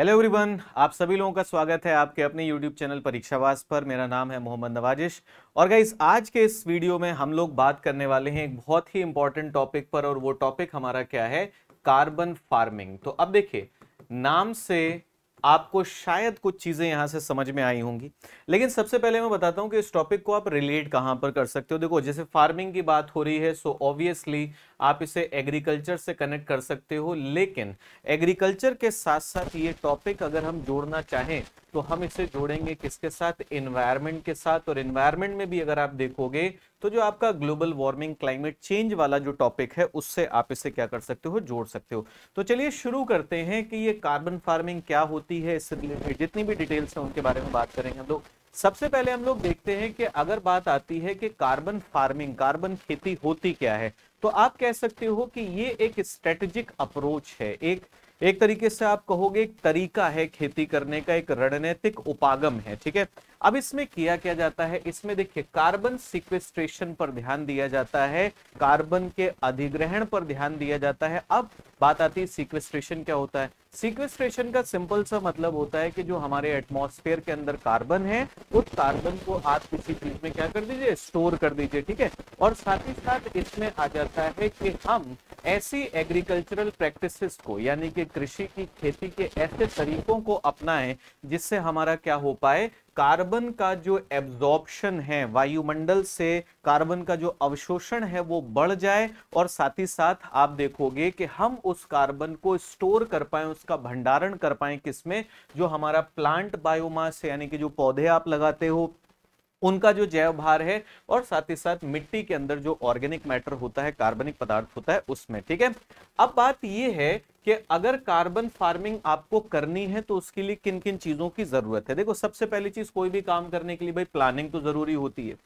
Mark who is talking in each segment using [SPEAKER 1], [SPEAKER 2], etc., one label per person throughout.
[SPEAKER 1] hello everyone आप सभी लोगों का स्वागत है आपके अपने यूट्यूब चैनल परीक्षावास पर मेरा नाम है मोहम्मद नवाजिश और गाइस आज के इस वीडियो में हम लोग बात करने वाले हैं एक बहुत ही इंपॉर्टेंट टॉपिक पर और वो टॉपिक हमारा क्या है कार्बन फार्मिंग तो अब देखिए नाम से आपको शायद कुछ चीज़ें यहाँ से समझ में आई होंगी लेकिन सबसे पहले मैं बताता हूँ कि इस टॉपिक को आप रिलेट कहाँ पर कर सकते हो देखो जैसे फार्मिंग की बात हो रही है सो ऑब्वियसली आप इसे एग्रीकल्चर से कनेक्ट कर सकते हो लेकिन एग्रीकल्चर के साथ साथ ये टॉपिक अगर हम जोड़ना चाहें तो हम इसे जोड़ेंगे किसके साथ इन्वायरमेंट के साथ और इन्वायरमेंट में भी अगर आप देखोगे तो जो आपका ग्लोबल वार्मिंग क्लाइमेट चेंज वाला जो टॉपिक है उससे आप इसे क्या कर सकते हो जोड़ सकते हो तो चलिए शुरू करते हैं कि ये कार्बन फार्मिंग क्या होती है इससे रिलेटेड जितनी भी डिटेल्स हैं उनके बारे में बात करेंगे हम लोग सबसे पहले हम लोग देखते हैं कि अगर बात आती है कि कार्बन फार्मिंग कार्बन खेती होती क्या है तो आप कह सकते हो कि ये एक स्ट्रेटेजिक अप्रोच है एक एक तरीके से आप कहोगे एक तरीका है खेती करने का एक रणनीतिक उपागम है ठीक है अब इसमें किया क्या जाता है इसमें देखिए कार्बन सिक्वेस्ट्रेशन पर ध्यान दिया जाता है कार्बन के अधिग्रहण पर ध्यान दिया जाता है अब बात आती है सिक्वेस्ट्रेशन क्या होता है सिक्वेस्ट्रेशन का सिंपल सा मतलब होता है कि जो हमारे एटमॉस्फेयर के अंदर कार्बन है उस कार्बन को आप किसी चीज में क्या कर दीजिए स्टोर कर दीजिए ठीक है और साथ ही साथ इसमें आ जाता है कि हम ऐसी एग्रीकल्चरल प्रैक्टिसेस को यानी कि कृषि की खेती के ऐसे तरीकों को अपनाएं जिससे हमारा क्या हो पाए कार्बन का जो एब्जॉर्प्शन है वायुमंडल से कार्बन का जो अवशोषण है वो बढ़ जाए और साथ ही साथ आप देखोगे कि हम उस कार्बन को स्टोर कर पाए उसका भंडारण कर पाए किसमें जो हमारा प्लांट बायोमास है यानी कि जो पौधे आप लगाते हो उनका जो जैव भार है और साथ ही साथ मिट्टी के अंदर जो ऑर्गेनिक मैटर होता है कार्बनिक पदार्थ होता है उसमें ठीक है अब बात यह है कि अगर कार्बन फार्मिंग आपको करनी है तो उसके लिए किन किन चीजों की जरूरत है देखो सबसे पहली चीज कोई भी काम करने के लिए भाई प्लानिंग तो जरूरी होती है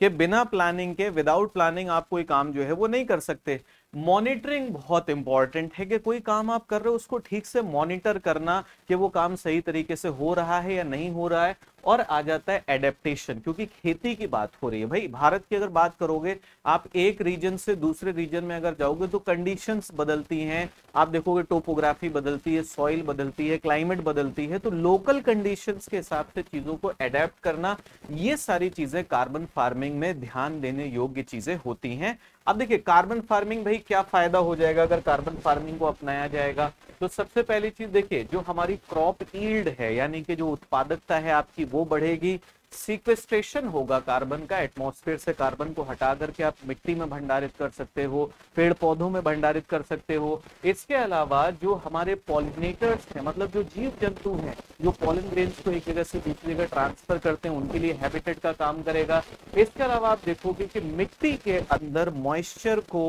[SPEAKER 1] कि बिना प्लानिंग के विदाउट प्लानिंग आप कोई काम जो है वो नहीं कर सकते मॉनिटरिंग बहुत इंपॉर्टेंट है कि कोई काम आप कर रहे हो उसको ठीक से मॉनिटर करना कि वो काम सही तरीके से हो रहा है या नहीं हो रहा है और आ जाता है एडेप्टेशन क्योंकि खेती की बात हो रही है भाई भारत की अगर बात करोगे आप एक रीजन से दूसरे रीजन में अगर जाओगे तो कंडीशंस बदलती हैं आप देखोगे टोपोग्राफी बदलती है सॉइल बदलती है क्लाइमेट बदलती है तो लोकल कंडीशंस के हिसाब से चीज़ों को अडेप्ट करना ये सारी चीज़ें कार्बन फार्मिंग में ध्यान देने योग्य चीज़ें होती हैं अब देखिए कार्बन फार्मिंग भाई क्या फायदा हो जाएगा अगर कार्बन फार्मिंग को अपनाया जाएगा तो सबसे पहली चीज देखिए जो हमारी क्रॉप ईल्ड है यानी कि जो उत्पादकता है आपकी वो बढ़ेगी सीक्वेस्ट्रेशन होगा कार्बन का एटमॉस्फेयर से कार्बन को हटा करके आप मिट्टी में भंडारित कर सकते हो पेड़ पौधों में भंडारित कर सकते हो इसके अलावा जो हमारे पॉलिनेटर्स हैं मतलब जो जीव जंतु हैं जो पॉलिन ग्रेन्स को एक जगह से दूसरी जगह ट्रांसफर करते हैं उनके लिए हैबिटेट का काम करेगा इसके अलावा आप देखोगे कि मिट्टी के अंदर मॉइस्चर को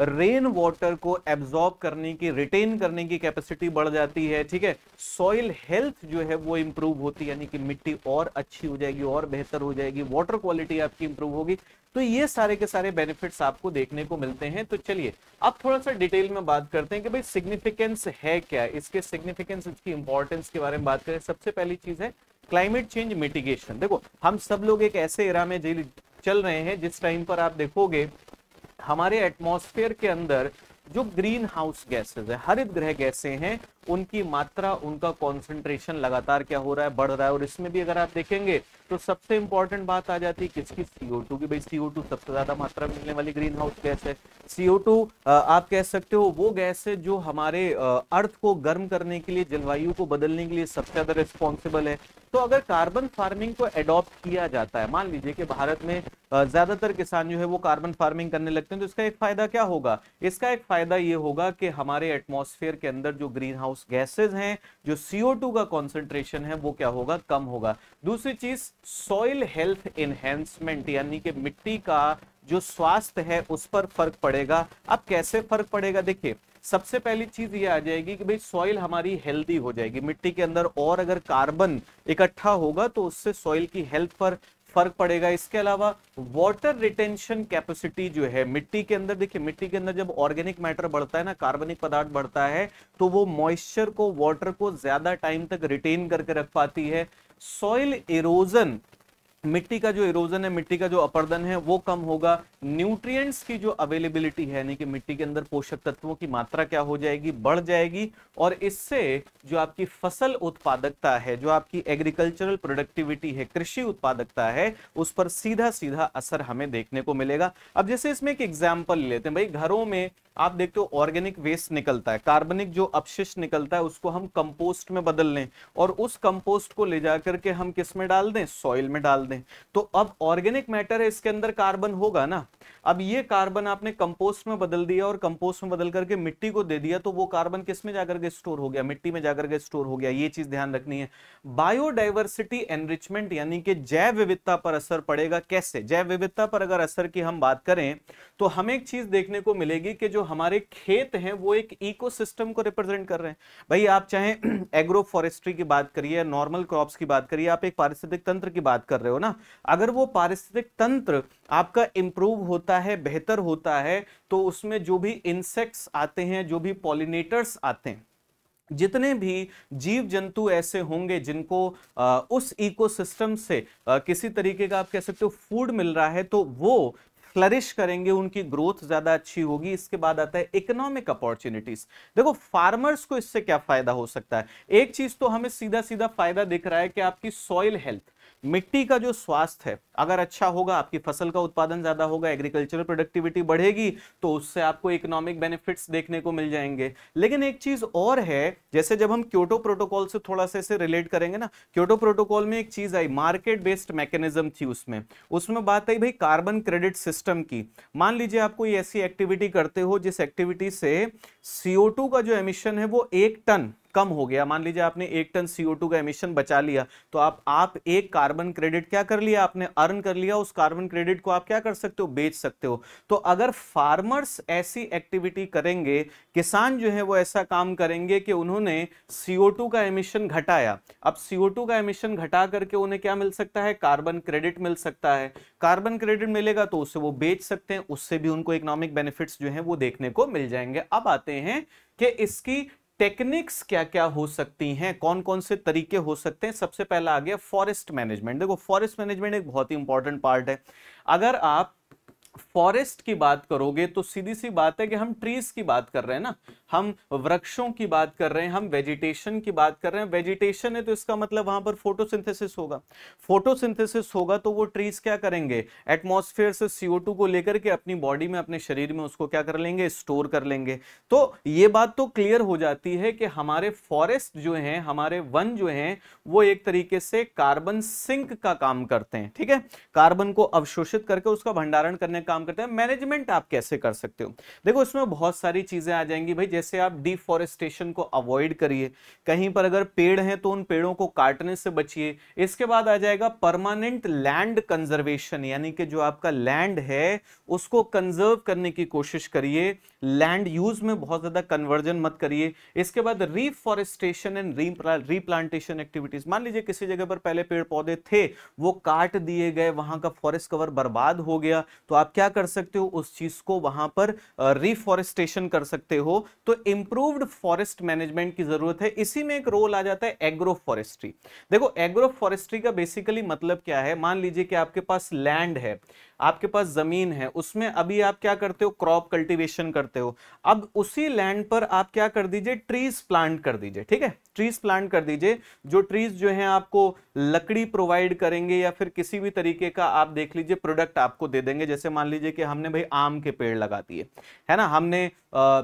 [SPEAKER 1] रेन वाटर को एब्जॉर्ब करने की रिटेन करने की कैपेसिटी बढ़ जाती है ठीक है सॉइल हेल्थ जो है वो इंप्रूव होती है यानी कि मिट्टी और अच्छी हो जाएगी जाएगी और बेहतर हो जाएगी वाटर क्वालिटी आपकी इंप्रूव होगी तो ये सारे के सारे बेनिफिट्स आपको देखने को मिलते हैं तो चलिए अब थोड़ा सा डिटेल में बात करते हैं कि भाई सिग्निफिकेंस है क्या इसके सिग्निफिकेंस इसकी इंपॉर्टेंस के बारे में बात करें सबसे पहली चीज है क्लाइमेट चेंज मिटिगेशन देखो हम सब लोग एक ऐसे इरा में चल रहे हैं जिस टाइम पर आप देखोगे हमारे एटमोसफेयर के अंदर जो ग्रीन हाउस गैसेज है हरित ग्रह गैसें हैं उनकी मात्रा उनका कॉन्सेंट्रेशन लगातार क्या हो रहा है बढ़ रहा है और इसमें भी अगर आप देखेंगे तो सबसे इंपॉर्टेंट बात आ जाती है किसकी सीओ टू की भाई सीओ टू सबसे ज्यादा मात्रा में मिलने वाली ग्रीन हाउस गैस है सीओ टू आप कह सकते हो वो गैस है जो हमारे अर्थ को गर्म करने के लिए जलवायु को बदलने के लिए सबसे ज्यादा रिस्पॉन्सिबल है तो अगर कार्बन फार्मिंग को एडॉप्ट किया जाता है मान लीजिए कि भारत में ज़्यादातर किसान जो है वो कार्बन फार्मिंग करने लगते हैं तो इसका एक फ़ायदा क्या होगा इसका एक फ़ायदा ये होगा कि हमारे एटमोसफेयर के अंदर जो ग्रीन हाउस गैसेज हैं जो सीओ का कॉन्सेंट्रेशन है वो क्या होगा कम होगा दूसरी चीज़ सॉइल हेल्थ इनहेंसमेंट यानी कि मिट्टी का जो स्वास्थ्य है उस पर फर्क पड़ेगा अब कैसे फर्क पड़ेगा देखिए सबसे पहली चीज ये आ जाएगी कि भाई सॉइल हमारी हेल्दी हो जाएगी मिट्टी के अंदर और अगर कार्बन इकट्ठा होगा तो उससे सॉइल की हेल्थ पर फर्क पड़ेगा इसके अलावा वाटर रिटेंशन कैपेसिटी जो है मिट्टी के अंदर देखिए मिट्टी के अंदर जब ऑर्गेनिक मैटर बढ़ता है ना कार्बनिक पदार्थ बढ़ता है तो वो मॉइस्चर को वाटर को ज्यादा टाइम तक रिटेन करके रख पाती है सॉइल इरोजन मिट्टी का जो इरोजन है मिट्टी का जो अपर्दन है वो कम होगा न्यूट्रिएंट्स की जो अवेलेबिलिटी है यानी कि मिट्टी के अंदर पोषक तत्वों की मात्रा क्या हो जाएगी बढ़ जाएगी और इससे जो आपकी फसल उत्पादकता है जो आपकी एग्रीकल्चरल प्रोडक्टिविटी है कृषि उत्पादकता है उस पर सीधा सीधा असर हमें देखने को मिलेगा अब जैसे इसमें एक एग्जाम्पल लेते हैं भाई घरों में आप देखते हो ऑर्गेनिक वेस्ट निकलता है कार्बनिक जो अपशिष्ट निकलता है उसको हम कंपोस्ट में बदल लें और उस कंपोस्ट को ले जाकर के हम किस में डाल दें सॉइल में डाल दें तो अब ऑर्गेनिक मैटर है इसके अंदर कार्बन होगा ना अब ये कार्बन आपने कंपोस्ट में बदल दिया और कंपोस्ट में बदल करके मिट्टी को दे दिया तो वो कार्बन किस में जाकर के स्टोर हो गया मिट्टी में जाकर के स्टोर हो गया ये चीज ध्यान रखनी है बायोडाइवर्सिटी एनरिचमेंट यानी कि जैव विविधता पर असर पड़ेगा कैसे जैव विविधता पर अगर असर की हम बात करें तो हमें एक चीज देखने को मिलेगी कि जो हमारे खेत हैं वो एक इकोसिस्टम को रिप्रेजेंट कर रहे हैं भाई आप चाहे एग्रो फॉरेस्ट्री की बात करिए नॉर्मल क्रॉप्स की बात करिए आप एक पारिस्थितिक तंत्र की बात कर रहे हो ना अगर वो पारिस्थितिक तंत्र आपका इम्प्रूव होता है बेहतर होता है तो उसमें जो भी इंसेक्ट्स आते हैं जो भी पॉलिनेटर्स आते हैं जितने भी जीव जंतु ऐसे होंगे जिनको उस इकोसिस्टम से किसी तरीके का आप कह सकते हो फूड मिल रहा है तो वो फ्लरिश करेंगे उनकी ग्रोथ ज्यादा अच्छी होगी इसके बाद आता है इकोनॉमिक अपॉर्चुनिटीज देखो फार्मर्स को इससे क्या फायदा हो सकता है एक चीज तो हमें सीधा सीधा फायदा दिख रहा है कि आपकी सॉइल हेल्थ मिट्टी का जो स्वास्थ्य है अगर अच्छा होगा आपकी फसल का उत्पादन ज्यादा होगा एग्रीकल्चरल प्रोडक्टिविटी बढ़ेगी तो उससे आपको इकोनॉमिक बेनिफिट्स देखने को मिल जाएंगे लेकिन एक चीज और है जैसे जब हम क्योटो प्रोटोकॉल से थोड़ा सा इसे रिलेट करेंगे ना क्योटो प्रोटोकॉल में एक चीज आई मार्केट बेस्ड मैकेनिज्म थी उसमें उसमें बात आई भाई कार्बन क्रेडिट सिस्टम की मान लीजिए आप कोई ऐसी एक्टिविटी करते हो जिस एक्टिविटी से सीओ का जो एमिशन है वो एक टन कम हो गया मान लीजिए आपने एक टन CO2 का एमिशन बचा लिया तो आप आप एक कार्बन क्रेडिट क्या कर लिया आपने अर्न कर लिया उस कार्बन क्रेडिट को आप क्या कर सकते हो बेच सकते हो तो अगर फार्मर्स ऐसी एक्टिविटी करेंगे किसान जो है वो ऐसा काम करेंगे कि उन्होंने CO2 का एमिशन घटाया अब CO2 का एमिशन घटा करके उन्हें क्या मिल सकता है कार्बन क्रेडिट मिल सकता है कार्बन क्रेडिट मिलेगा तो उससे वो बेच सकते हैं उससे भी उनको इकोनॉमिक बेनिफिट्स जो है वो देखने को मिल जाएंगे अब आते हैं कि इसकी टेक्निक्स क्या क्या हो सकती हैं कौन कौन से तरीके हो सकते हैं सबसे पहला आ गया फॉरेस्ट मैनेजमेंट देखो फॉरेस्ट मैनेजमेंट एक बहुत ही इंपॉर्टेंट पार्ट है अगर आप फॉरेस्ट की बात करोगे तो सीधी सी बात है कि हम ट्रीज की बात कर रहे हैं ना हम वृक्षों की बात कर रहे हैं हम वेजिटेशन की बात कर रहे हैं वेजिटेशन है तो इसका मतलब वहां पर फोटोसिंथेसिस होगा फोटोसिंथेसिस होगा तो वो ट्रीज क्या करेंगे एटमॉस्फेयर से सीओ को लेकर के अपनी बॉडी में अपने शरीर में उसको क्या कर लेंगे स्टोर कर लेंगे तो ये बात तो क्लियर हो जाती है कि हमारे फॉरेस्ट जो है हमारे वन जो है वो एक तरीके से कार्बन सिंक का काम करते हैं ठीक है कार्बन को अवशोषित करके उसका भंडारण करने हैं काम करते हैं मैनेजमेंट आप कैसे कर सकते हो देखो इसमें बहुत सारी चीज़ें आ जाएंगी भाई जैसे आप डिफॉरेस्टेशन को अवॉइड करिए कहीं पर अगर पेड़ हैं तो उन पेड़ों को काटने से बचिए इसके बाद आ जाएगा परमानेंट लैंड कंजर्वेशन यानी कि जो आपका लैंड है उसको कंजर्व करने की कोशिश करिए लैंड यूज में बहुत ज़्यादा कन्वर्जन मत करिए इसके बाद रिफॉरेस्टेशन एंड रीप्लांटेशन एक्टिविटीज़ मान लीजिए किसी जगह पर पहले पेड़ पौधे थे वो काट दिए गए वहां का फॉरेस्ट कवर बर्बाद हो गया तो आप क्या कर सकते हो उस चीज को वहां पर रिफॉरेस्टेशन कर सकते हो तो इंप्रूव्ड फॉरेस्ट मैनेजमेंट की जरूरत है इसी में एक रोल आ जाता है एग्रो फॉरेस्ट्री देखो एग्रो फॉरेस्ट्री का बेसिकली मतलब क्या है मान लीजिए कि आपके पास लैंड है आपके पास जमीन है उसमें अभी आप क्या करते हो क्रॉप कल्टीवेशन करते हो अब उसी लैंड पर आप क्या कर दीजिए ट्रीज प्लांट कर दीजिए ठीक है ट्रीज प्लांट कर दीजिए जो ट्रीज जो है आपको लकड़ी प्रोवाइड करेंगे या फिर किसी भी तरीके का आप देख लीजिए प्रोडक्ट आपको दे देंगे जैसे मान लीजिए कि हमने भाई आम के पेड़ लगा दिए है ना हमने आ,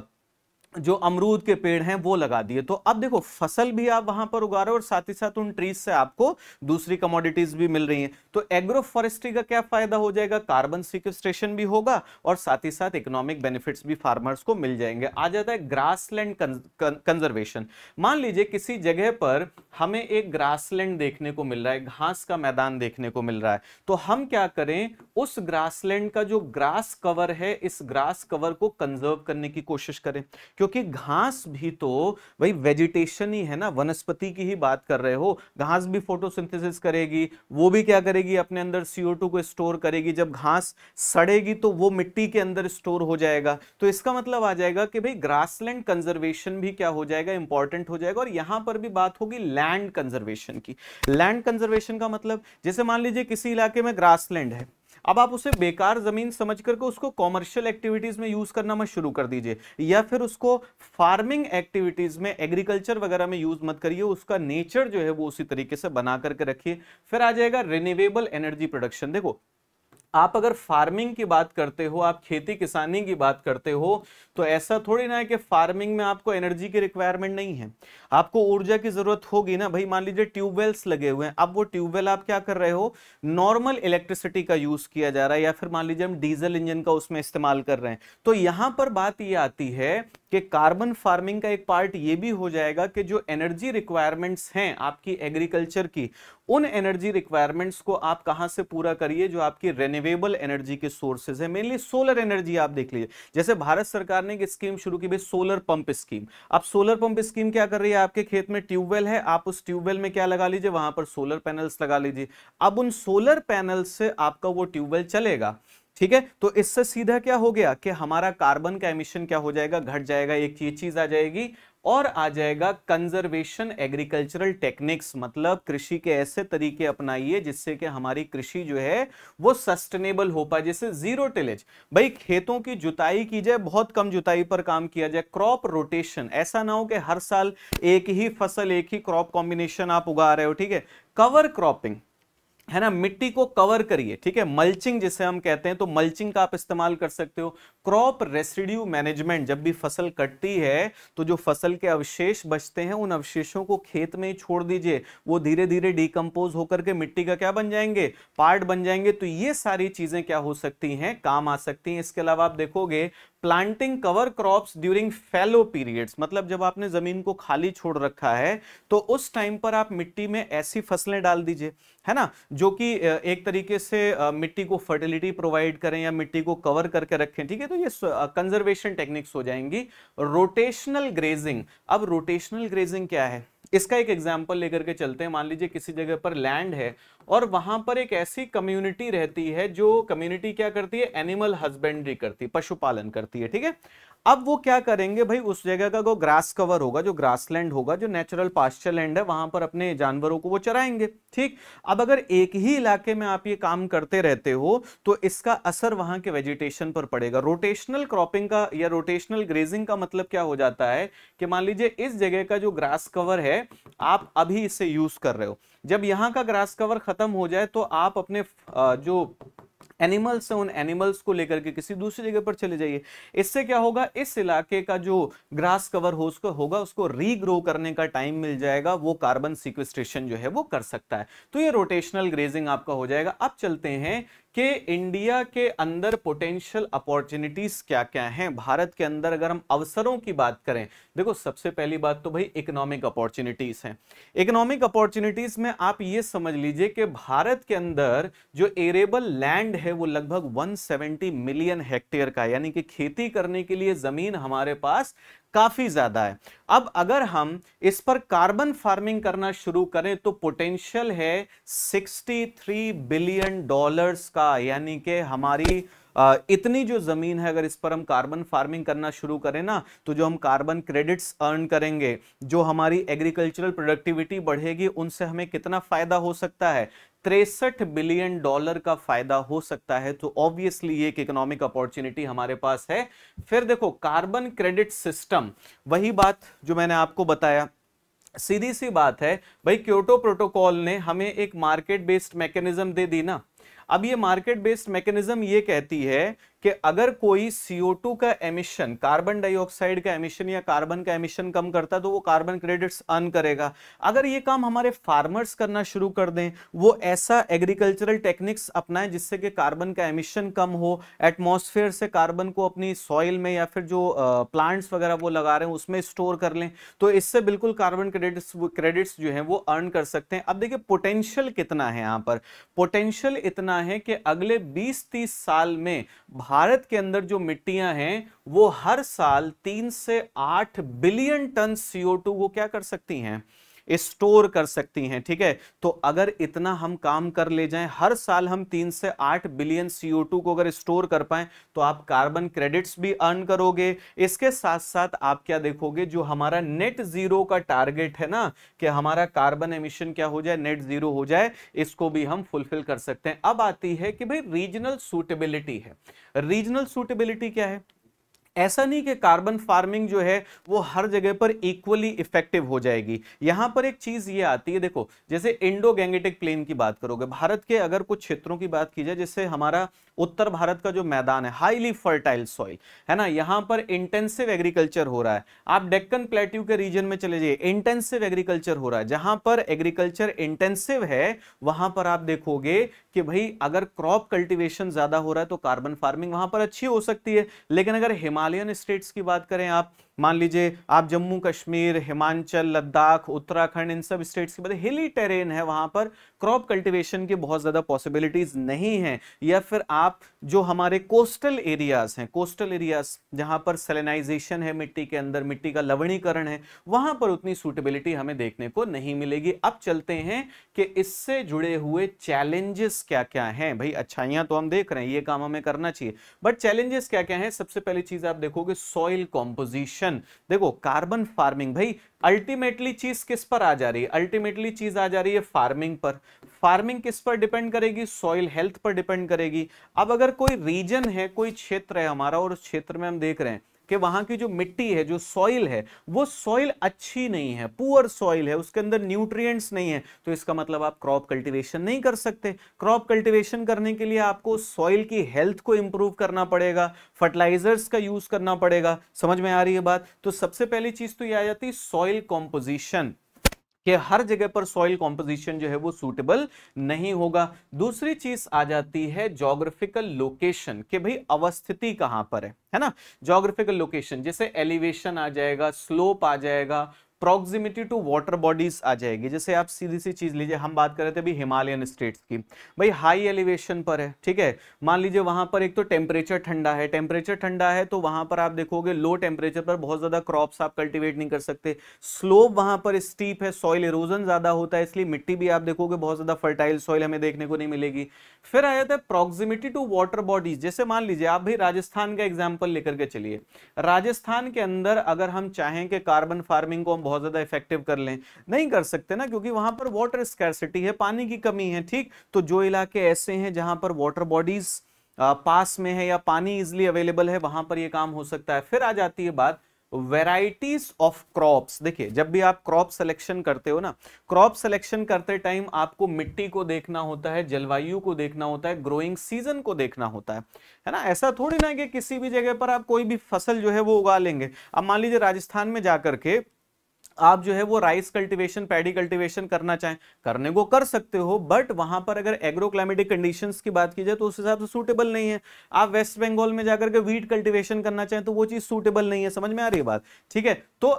[SPEAKER 1] जो अमरूद के पेड़ हैं वो लगा दिए तो अब देखो फसल भी आप वहां पर उगा रहे हो और साथ ही साथ उन ट्रीज से आपको दूसरी कमोडिटीज भी मिल रही हैं तो एग्रो फॉरेस्ट्री का क्या फायदा हो जाएगा कार्बन सिक्वेस्ट्रेशन भी होगा और साथ ही साथ इकोनॉमिक बेनिफिट्स भी फार्मर्स को मिल जाएंगे आ जाता है ग्रास लैंड कंजर्वेशन मान लीजिए किसी जगह पर हमें एक ग्रास देखने को मिल रहा है घास का मैदान देखने को मिल रहा है तो हम क्या करें उस ग्रास का जो ग्रास कवर है इस ग्रास कवर को कंजर्व करने की कोशिश करें क्योंकि घास भी तो भाई वेजिटेशन ही है ना वनस्पति की ही बात कर रहे हो घास भी फोटोसिंथेसिस करेगी वो भी क्या करेगी अपने अंदर सीओ टू को स्टोर करेगी जब घास सड़ेगी तो वो मिट्टी के अंदर स्टोर हो जाएगा तो इसका मतलब आ जाएगा कि भाई ग्रासलैंड कंजर्वेशन भी क्या हो जाएगा इंपॉर्टेंट हो जाएगा और यहां पर भी बात होगी लैंड कंजर्वेशन की लैंड कंजर्वेशन का मतलब जैसे मान लीजिए किसी इलाके में ग्रासलैंड है अब आप उसे बेकार जमीन समझ करके उसको कॉमर्शियल एक्टिविटीज में यूज करना मत शुरू कर दीजिए या फिर उसको फार्मिंग एक्टिविटीज में एग्रीकल्चर वगैरह में यूज मत करिए उसका नेचर जो है वो उसी तरीके से बना करके रखिए फिर आ जाएगा रिन्यूएबल एनर्जी प्रोडक्शन देखो आप अगर फार्मिंग की बात करते हो आप खेती किसानी की बात करते हो तो ऐसा थोड़ी ना है कि फार्मिंग में आपको एनर्जी की रिक्वायरमेंट नहीं है आपको ऊर्जा की जरूरत होगी ना भाई मान लीजिए ट्यूबवेल्स लगे हुए हैं अब वो ट्यूबवेल आप क्या कर रहे हो नॉर्मल इलेक्ट्रिसिटी का यूज किया जा रहा है या फिर मान लीजिए हम डीजल इंजन का उसमें इस्तेमाल कर रहे हैं तो यहां पर बात यह आती है कि कार्बन फार्मिंग का एक पार्ट ये भी हो जाएगा कि जो एनर्जी रिक्वायरमेंट्स हैं आपकी एग्रीकल्चर की उन एनर्जी रिक्वायरमेंट्स को आप कहां से पूरा करिए जो आपकी रेन्यूएबल एनर्जी के सोर्सेज है मेनली सोलर एनर्जी आप देख लीजिए जैसे भारत सरकार ने एक स्कीम शुरू की भाई सोलर पंप स्कीम अब सोलर पंप स्कीम क्या कर रही है आपके खेत में ट्यूबवेल है आप उस ट्यूबवेल में क्या लगा लीजिए वहां पर सोलर पैनल्स लगा लीजिए अब उन सोलर पैनल से आपका वो ट्यूबवेल चलेगा ठीक है तो इससे सीधा क्या हो गया कि हमारा कार्बन का एमिशन क्या हो जाएगा घट जाएगा एक ये चीज आ जाएगी और आ जाएगा कंजर्वेशन एग्रीकल्चरल टेक्निक्स मतलब कृषि के ऐसे तरीके अपनाइए जिससे कि हमारी कृषि जो है वो सस्टेनेबल हो पाए जैसे जीरो टिलेज भाई खेतों की जुताई की जाए बहुत कम जुताई पर काम किया जाए क्रॉप रोटेशन ऐसा ना हो कि हर साल एक ही फसल एक ही क्रॉप कॉम्बिनेशन आप उगा रहे हो ठीक है कवर क्रॉपिंग है ना मिट्टी को कवर करिए ठीक है मल्चिंग जिसे हम कहते हैं तो मल्चिंग का आप इस्तेमाल कर सकते हो क्रॉप रेसिड्यू मैनेजमेंट जब भी फसल कटती है तो जो फसल के अवशेष बचते हैं उन अवशेषों को खेत में ही छोड़ दीजिए वो धीरे धीरे डिकम्पोज होकर के मिट्टी का क्या बन जाएंगे पार्ट बन जाएंगे तो ये सारी चीजें क्या हो सकती हैं काम आ सकती हैं इसके अलावा आप देखोगे planting cover crops during fallow periods मतलब जब आपने जमीन को खाली छोड़ रखा है तो उस टाइम पर आप मिट्टी में ऐसी फसलें डाल दीजिए है ना जो कि एक तरीके से मिट्टी को फर्टिलिटी प्रोवाइड करें या मिट्टी को कवर करके रखें ठीक है तो ये कंजर्वेशन टेक्निक्स हो जाएंगी रोटेशनल ग्रेजिंग अब रोटेशनल ग्रेजिंग क्या है इसका एक एग्जाम्पल लेकर के चलते हैं मान लीजिए किसी जगह पर लैंड है और वहां पर एक ऐसी कम्युनिटी रहती है जो कम्युनिटी क्या करती है एनिमल हस्बेंड्री करती है पशुपालन करती है ठीक है अब वो क्या करेंगे भाई उस जगह का वो ग्रास कवर होगा जो ग्रासलैंड होगा जो नेचुरल पास्चर लैंड है वहां पर अपने जानवरों को वो चराएंगे ठीक अब अगर एक ही इलाके में आप ये काम करते रहते हो तो इसका असर वहां के वेजिटेशन पर पड़ेगा रोटेशनल क्रॉपिंग का या रोटेशनल ग्रेजिंग का मतलब क्या हो जाता है कि मान लीजिए इस जगह का जो ग्रास कवर है आप अभी इसे यूज कर रहे हो जब यहाँ का ग्रास कवर खत्म हो जाए तो आप अपने जो एनिमल्स हैं उन एनिमल्स को लेकर के किसी दूसरी जगह पर चले जाइए इससे क्या होगा इस इलाके का जो ग्रास कवर हो उसको होगा उसको रीग्रो करने का टाइम मिल जाएगा वो कार्बन सिक्वेस्ट्रेशन जो है वो कर सकता है तो ये रोटेशनल ग्रेजिंग आपका हो जाएगा अब चलते हैं कि इंडिया के अंदर पोटेंशियल अपॉर्चुनिटीज क्या क्या हैं भारत के अंदर अगर हम अवसरों की बात करें देखो सबसे पहली बात तो भाई इकोनॉमिक अपॉर्चुनिटीज हैं इकोनॉमिक अपॉर्चुनिटीज में आप ये समझ लीजिए कि भारत के अंदर जो एरेबल लैंड है वो लगभग 170 मिलियन हेक्टेयर का यानी कि खेती करने के लिए जमीन हमारे पास काफ़ी ज़्यादा है अब अगर हम इस पर कार्बन फार्मिंग करना शुरू करें तो पोटेंशियल है 63 बिलियन डॉलर्स का यानी कि हमारी इतनी जो ज़मीन है अगर इस पर हम कार्बन फार्मिंग करना शुरू करें ना तो जो हम कार्बन क्रेडिट्स अर्न करेंगे जो हमारी एग्रीकल्चरल प्रोडक्टिविटी बढ़ेगी उनसे हमें कितना फ़ायदा हो सकता है तिरसठ बिलियन डॉलर का फायदा हो सकता है तो ऑब्वियसली एक इकोनॉमिक अपॉर्चुनिटी हमारे पास है फिर देखो कार्बन क्रेडिट सिस्टम वही बात जो मैंने आपको बताया सीधी सी बात है भाई क्योटो प्रोटोकॉल ने हमें एक मार्केट बेस्ड मैकेनिज्म दे दी ना अब ये मार्केट बेस्ड मैकेनिज्म ये कहती है कि अगर कोई CO2 का एमिशन कार्बन डाइऑक्साइड का एमिशन या कार्बन का एमिशन कम करता है तो वो कार्बन क्रेडिट्स अर्न करेगा अगर ये काम हमारे फार्मर्स करना शुरू कर दें वो ऐसा एग्रीकल्चरल टेक्निक्स अपनाएं जिससे कि कार्बन का एमिशन कम हो एटमॉस्फेयर से कार्बन को अपनी सॉइल में या फिर जो प्लांट्स वगैरह वो लगा रहे हैं उसमें स्टोर कर लें तो इससे बिल्कुल कार्बन क्रेडिट्स क्रेडिट्स जो है वो अर्न कर सकते हैं अब देखिए पोटेंशियल कितना है यहाँ पर पोटेंशियल इतना है कि अगले बीस तीस साल में भारत के अंदर जो मिट्टियां हैं वो हर साल तीन से आठ बिलियन टन सीओ टू को क्या कर सकती हैं स्टोर कर सकती हैं ठीक है तो अगर इतना हम काम कर ले जाएं हर साल हम तीन से आठ बिलियन सीओ टू को अगर स्टोर कर पाए तो आप कार्बन क्रेडिट्स भी अर्न करोगे इसके साथ साथ आप क्या देखोगे जो हमारा नेट जीरो का टारगेट है ना कि हमारा कार्बन एमिशन क्या हो जाए नेट जीरो हो जाए इसको भी हम फुलफिल कर सकते हैं अब आती है कि भाई रीजनल सूटेबिलिटी है रीजनल सूटेबिलिटी क्या है ऐसा नहीं कि कार्बन फार्मिंग जो है वो हर जगह पर इक्वली इफेक्टिव हो जाएगी यहां पर एक चीज़ ये आती है देखो जैसे इंडो गैंगेटिक प्लेन की बात करोगे भारत के अगर कुछ क्षेत्रों की बात की जाए जिससे हमारा उत्तर भारत का जो मैदान है हाईली फर्टाइल सॉइल है ना यहाँ पर इंटेंसिव एग्रीकल्चर हो रहा है आप डेक्कन प्लेट्यू के रीजन में चले जाइए इंटेंसिव एग्रीकल्चर हो रहा है जहां पर एग्रीकल्चर इंटेंसिव है वहां पर आप देखोगे कि भाई अगर क्रॉप कल्टिवेशन ज़्यादा हो रहा है तो कार्बन फार्मिंग वहां पर अच्छी हो सकती है लेकिन अगर हिमालय हिमालयन स्टेट्स की बात करें आप मान लीजिए आप जम्मू कश्मीर हिमाचल लद्दाख उत्तराखंड इन सब स्टेट्स के बाद हिली टेरेन है वहां पर क्रॉप कल्टिवेशन की बहुत ज़्यादा पॉसिबिलिटीज़ नहीं है या फिर आप जो हमारे कोस्टल एरियाज़ हैं कोस्टल एरियाज़ जहां पर सेलेनाइजेशन है मिट्टी के अंदर मिट्टी का लवणीकरण है वहां पर उतनी सूटेबिलिटी हमें देखने को नहीं मिलेगी अब चलते हैं कि इससे जुड़े हुए चैलेंजेस क्या क्या हैं भाई अच्छाइयाँ तो हम देख रहे हैं ये काम हमें करना चाहिए बट चैलेंजेस क्या क्या है सबसे पहली चीज़ आप देखोगे सॉइल कॉम्पोजिशन क्वेश्चन देखो कार्बन फार्मिंग भाई अल्टीमेटली चीज किस पर आ जा रही है अल्टीमेटली चीज आ जा रही है फार्मिंग पर फार्मिंग किस पर डिपेंड करेगी सॉइल हेल्थ पर डिपेंड करेगी अब अगर कोई रीजन है कोई क्षेत्र है हमारा और उस क्षेत्र में हम देख रहे हैं कि वहां की जो मिट्टी है जो सॉइल है वो सॉइल अच्छी नहीं है पुअर सॉइल है उसके अंदर न्यूट्रिएंट्स नहीं है तो इसका मतलब आप क्रॉप कल्टिवेशन नहीं कर सकते क्रॉप कल्टिवेशन करने के लिए आपको सॉइल की हेल्थ को इंप्रूव करना पड़ेगा फर्टिलाइजर्स का यूज करना पड़ेगा समझ में आ रही है बात तो सबसे पहली चीज तो यह आ जाती है सॉइल कॉम्पोजिशन कि हर जगह पर सॉइल कॉम्पोजिशन जो है वो सूटेबल नहीं होगा दूसरी चीज आ जाती है जोग्राफिकल लोकेशन कि भाई अवस्थिति कहां पर है है ना जोग्राफिकल लोकेशन जैसे एलिवेशन आ जाएगा स्लोप आ जाएगा प्रोक्सिमिटी टू वाटर बॉडीज आ जाएगी जैसे आप सीधी सी चीज लीजिए हम बात कर रहे थे अभी हिमालयन स्टेट्स की भाई हाई एलिवेशन पर है ठीक है मान लीजिए वहां पर एक तो टेम्परेचर ठंडा है टेम्परेचर ठंडा है तो वहां पर आप देखोगे लो टेम्परेचर पर बहुत ज्यादा क्रॉप्स आप कल्टिवेट नहीं कर सकते स्लोप वहां पर स्टीप है सॉइल इरोजन ज्यादा होता है इसलिए मिट्टी भी आप देखोगे बहुत ज्यादा फर्टाइल सॉइल हमें देखने को नहीं मिलेगी फिर आ जाता है प्रोक्सिमिटी टू वाटर बॉडीज जैसे मान लीजिए आप भी राजस्थान का एग्जाम्पल लेकर के चलिए राजस्थान के अंदर अगर हम चाहें कि कार्बन फार्मिंग को बहुत ज्यादा इफेक्टिव कर लें नहीं कर सकते ना क्योंकि वहां पर वाटर स्कैरसिटी है पानी की कमी है ठीक तो जो इलाके ऐसे हैं जहां पर वाटर बॉडीज पास में है या पानी इजिली अवेलेबल है वहां पर यह काम हो सकता है फिर आ जाती है बात वेराइटीज ऑफ क्रॉप्स देखिए जब भी आप क्रॉप सिलेक्शन करते हो ना क्रॉप सिलेक्शन करते टाइम आपको मिट्टी को देखना होता है जलवायु को देखना होता है ग्रोइंग सीजन को देखना होता है है ना ऐसा थोड़ी ना कि किसी भी जगह पर आप कोई भी फसल जो है वो उगा लेंगे अब मान लीजिए राजस्थान में जाकर के आप जो है वो राइस कल्टीवेशन पैडी कल्टीवेशन करना चाहें करने को कर सकते हो बट वहां पर अगर एग्रो क्लाइमेटिक कंडीशन की बात की जाए तो उस हिसाब से सूटेबल नहीं है आप वेस्ट बंगाल में जाकर के वीट कल्टिवेशन करना चाहें तो वो चीज सूटेबल नहीं है समझ में आ रही है बात ठीक है तो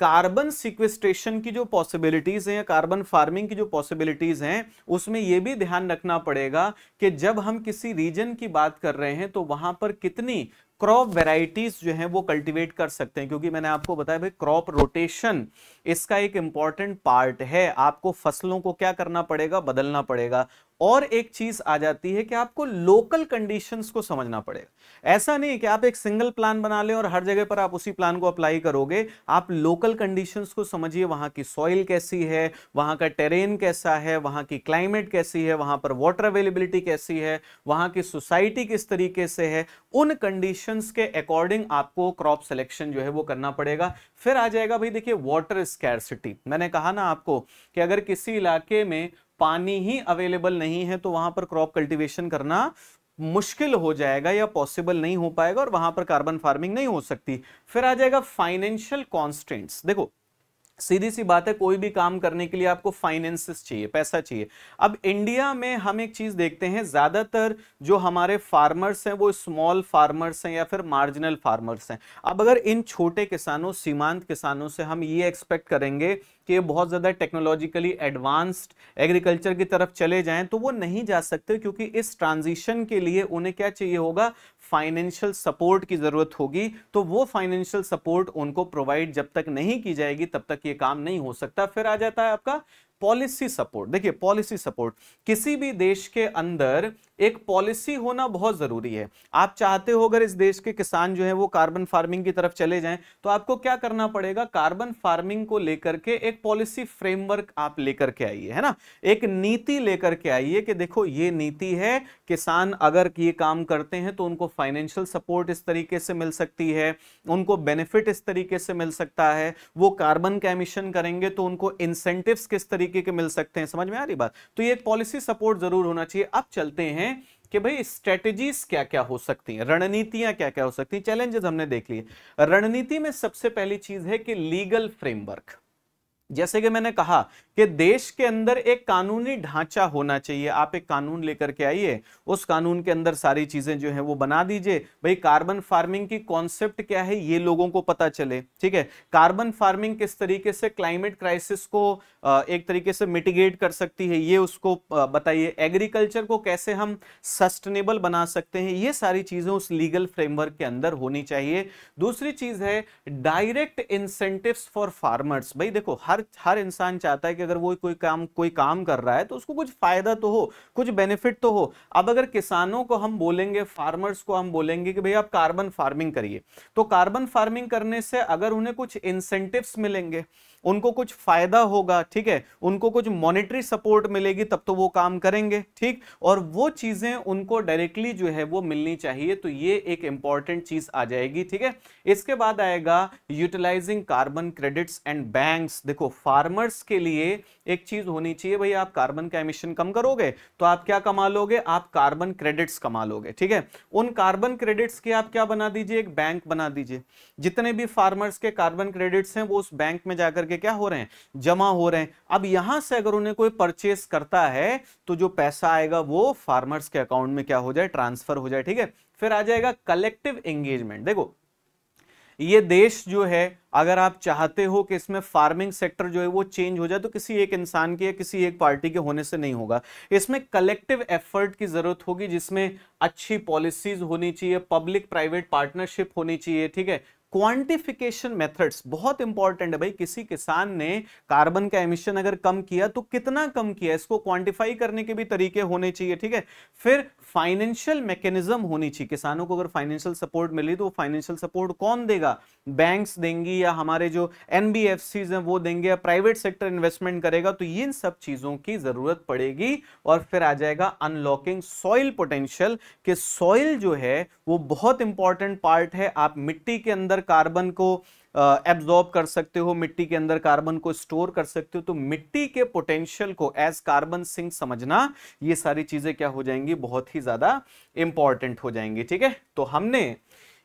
[SPEAKER 1] कार्बन सिक्वेस्ट्रेशन की जो पॉसिबिलिटीज हैं कार्बन फार्मिंग की जो पॉसिबिलिटीज हैं उसमें यह भी ध्यान रखना पड़ेगा कि जब हम किसी रीजन की बात कर रहे हैं तो वहां पर कितनी क्रॉप वेराइटीज जो है वो कल्टीवेट कर सकते हैं क्योंकि मैंने आपको बताया भाई क्रॉप रोटेशन इसका एक इंपॉर्टेंट पार्ट है आपको फसलों को क्या करना पड़ेगा बदलना पड़ेगा और एक चीज आ जाती है कि आपको लोकल कंडीशंस को समझना पड़ेगा ऐसा नहीं कि आप एक सिंगल प्लान बना लें और हर जगह पर आप उसी प्लान को अप्लाई करोगे आप लोकल कंडीशंस को समझिए वहां की सॉइल कैसी है वहां का टेरेन कैसा है वहां की क्लाइमेट कैसी है वहां पर वाटर अवेलेबिलिटी कैसी है वहां की सोसाइटी किस तरीके से है उन कंडीशन के अकॉर्डिंग आपको क्रॉप सिलेक्शन जो है वो करना पड़ेगा फिर आ जाएगा भाई देखिए वाटर स्कैरसिटी मैंने कहा ना आपको कि अगर किसी इलाके में पानी ही अवेलेबल नहीं है तो वहां पर क्रॉप कल्टीवेशन करना मुश्किल हो जाएगा या पॉसिबल नहीं हो पाएगा और वहां पर कार्बन फार्मिंग नहीं हो सकती फिर आ जाएगा फाइनेंशियल कॉन्स्टेंट्स देखो सीधी सी बात है कोई भी काम करने के लिए आपको फाइनेंसिस चाहिए पैसा चाहिए अब इंडिया में हम एक चीज देखते हैं ज्यादातर जो हमारे फार्मर्स हैं वो स्मॉल फार्मर्स हैं या फिर मार्जिनल फार्मर्स हैं अब अगर इन छोटे किसानों सीमांत किसानों से हम ये एक्सपेक्ट करेंगे कि बहुत ज़्यादा टेक्नोलॉजिकली एडवांस्ड एग्रीकल्चर की तरफ चले जाएं तो वो नहीं जा सकते क्योंकि इस ट्रांजिशन के लिए उन्हें क्या चाहिए होगा फाइनेंशियल सपोर्ट की ज़रूरत होगी तो वो फाइनेंशियल सपोर्ट उनको प्रोवाइड जब तक नहीं की जाएगी तब तक ये काम नहीं हो सकता फिर आ जाता है आपका पॉलिसी सपोर्ट देखिए पॉलिसी सपोर्ट किसी भी देश के अंदर एक पॉलिसी होना बहुत जरूरी है आप चाहते हो अगर इस देश के किसान जो है वो कार्बन फार्मिंग की तरफ चले जाएं तो आपको क्या करना पड़ेगा कार्बन फार्मिंग को लेकर के एक पॉलिसी फ्रेमवर्क आप लेकर के आइए है ना एक नीति लेकर के आइए कि देखो ये नीति है किसान अगर ये काम करते हैं तो उनको फाइनेंशियल सपोर्ट इस तरीके से मिल सकती है उनको बेनिफिट इस तरीके से मिल सकता है वो कार्बन का एमिशन करेंगे तो उनको इंसेंटिव किस तरीके तरीके के मिल सकते हैं समझ में आ रही बात तो ये एक पॉलिसी सपोर्ट जरूर होना चाहिए अब चलते हैं कि भाई स्ट्रेटेजीज क्या क्या हो सकती हैं रणनीतियां क्या क्या हो सकती हैं चैलेंजेस हमने देख लिए रणनीति में सबसे पहली चीज है कि लीगल फ्रेमवर्क जैसे कि मैंने कहा कि देश के अंदर एक कानूनी ढांचा होना चाहिए आप एक कानून लेकर के आइए उस कानून के अंदर सारी चीजें जो है वो बना दीजिए भाई कार्बन फार्मिंग की कॉन्सेप्ट क्या है ये लोगों को पता चले ठीक है कार्बन फार्मिंग किस तरीके से क्लाइमेट क्राइसिस को एक तरीके से मिटिगेट कर सकती है ये उसको बताइए एग्रीकल्चर को कैसे हम सस्टेनेबल बना सकते हैं ये सारी चीजें उस लीगल फ्रेमवर्क के अंदर होनी चाहिए दूसरी चीज है डायरेक्ट इंसेंटिव फॉर फार्मर्स भाई देखो हर हर हर इंसान चाहता है कि अगर वो कोई काम कोई काम कर रहा है तो उसको कुछ फायदा तो हो कुछ बेनिफिट तो हो अब अगर किसानों को हम बोलेंगे फार्मर्स को हम बोलेंगे कि भाई आप कार्बन फार्मिंग करिए तो कार्बन फार्मिंग करने से अगर उन्हें कुछ इंसेंटिव्स मिलेंगे उनको कुछ फायदा होगा ठीक है उनको कुछ मॉनिटरी सपोर्ट मिलेगी तब तो वो काम करेंगे ठीक और वो चीज़ें उनको डायरेक्टली जो है वो मिलनी चाहिए तो ये एक इंपॉर्टेंट चीज़ आ जाएगी ठीक है इसके बाद आएगा utilising carbon credits and bank देखो फार्मर्स के लिए एक चीज़ होनी चाहिए भाई आप कार्बन का एमिशन कम करोगे तो आप क्या कमा लोगे आप कार्बन क्रेडिट्स कमा लोगे ठीक है उन कार्बन क्रेडिट्स की आप क्या बना दीजिए एक बैंक बना दीजिए जितने भी फार्मर्स के कार्बन क्रेडिट्स हैं वो उस बैंक में जाकर के के क्या हो रहे हैं जमा हो रहे हैं अब यहां से अगर उन्हें कोई परचेस करता है तो जो पैसा आएगा वो फार्मर्स के अकाउंट में क्या हो जाए ट्रांसफर हो जाए ठीक है फिर आ जाएगा कलेक्टिव एंगेजमेंट देखो ये देश जो है अगर आप चाहते हो कि इसमें फार्मिंग सेक्टर जो है वो चेंज हो जाए तो किसी एक इंसान के या किसी एक पार्टी के होने से नहीं होगा इसमें कलेक्टिव एफर्ट की ज़रूरत होगी जिसमें अच्छी पॉलिसीज होनी चाहिए पब्लिक प्राइवेट पार्टनरशिप होनी चाहिए ठीक है क्वांटिफिकेशन मेथड्स बहुत इंपॉर्टेंट है भाई किसी किसान ने कार्बन का एमिशन अगर कम किया तो कितना कम किया इसको क्वांटिफाई करने के भी तरीके होने चाहिए ठीक है फिर फाइनेंशियल मैकेनिज्म होनी चाहिए किसानों को अगर फाइनेंशियल सपोर्ट मिली तो फाइनेंशियल सपोर्ट कौन देगा बैंक्स देंगी या हमारे जो एनबीएफसी हैं वो देंगे या प्राइवेट सेक्टर इन्वेस्टमेंट करेगा तो इन सब चीजों की जरूरत पड़ेगी और फिर आ जाएगा अनलॉकिंग सॉइल पोटेंशियल कि सॉइल जो है वो बहुत इंपॉर्टेंट पार्ट है आप मिट्टी के अंदर कार्बन को एब्जॉर्ब कर सकते हो मिट्टी के अंदर कार्बन को स्टोर कर सकते हो तो मिट्टी के पोटेंशियल को एज कार्बन सिंक समझना ये सारी चीजें क्या हो जाएंगी बहुत ही ज्यादा इंपॉर्टेंट हो जाएंगी ठीक है तो हमने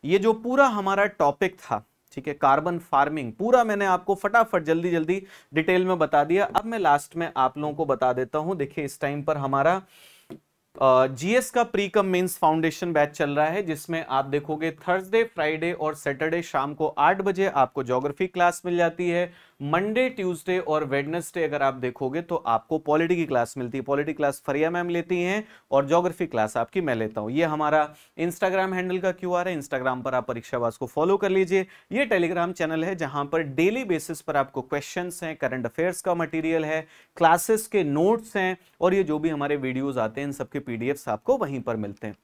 [SPEAKER 1] ये जो पूरा हमारा टॉपिक था ठीक है कार्बन फार्मिंग पूरा मैंने आपको फटाफट जल्दी जल्दी डिटेल में बता दिया अब मैं लास्ट में आप लोगों को बता देता हूं देखिए इस टाइम पर हमारा जीएस का pre cum mains foundation batch चल रहा है जिसमें आप देखोगे थर्सडे फ्राइडे और सैटरडे शाम को आठ बजे आपको ज्योग्राफी क्लास मिल जाती है मंडे ट्यूसडे और वेडनेसडे अगर आप देखोगे तो आपको पॉलिटी की क्लास मिलती है पॉलिटी क्लास फरिया मैम लेती हैं और जोग्राफी क्लास आपकी मैं लेता हूँ ये हमारा इंस्टाग्राम हैंडल का क्यू है इंस्टाग्राम पर आप परीक्षावास को फॉलो कर लीजिए ये टेलीग्राम चैनल है जहाँ पर डेली बेसिस पर आपको क्वेश्चन हैं करंट अफेयर्स का मटीरियल है क्लासेस के नोट्स हैं और ये जो भी हमारे वीडियोज आते हैं इन सबके पी आपको वहीं पर मिलते हैं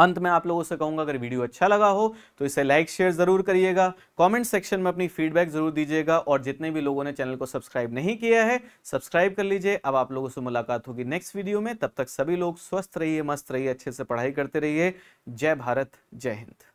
[SPEAKER 1] अंत में आप लोगों से कहूंगा अगर वीडियो अच्छा लगा हो तो इसे लाइक शेयर जरूर करिएगा कमेंट सेक्शन में अपनी फीडबैक जरूर दीजिएगा और जितने भी लोगों ने चैनल को सब्सक्राइब नहीं किया है सब्सक्राइब कर लीजिए अब आप लोगों से मुलाकात होगी नेक्स्ट वीडियो में तब तक सभी लोग स्वस्थ रहिए मस्त रहिए अच्छे से पढ़ाई करते रहिए जय भारत जय हिंद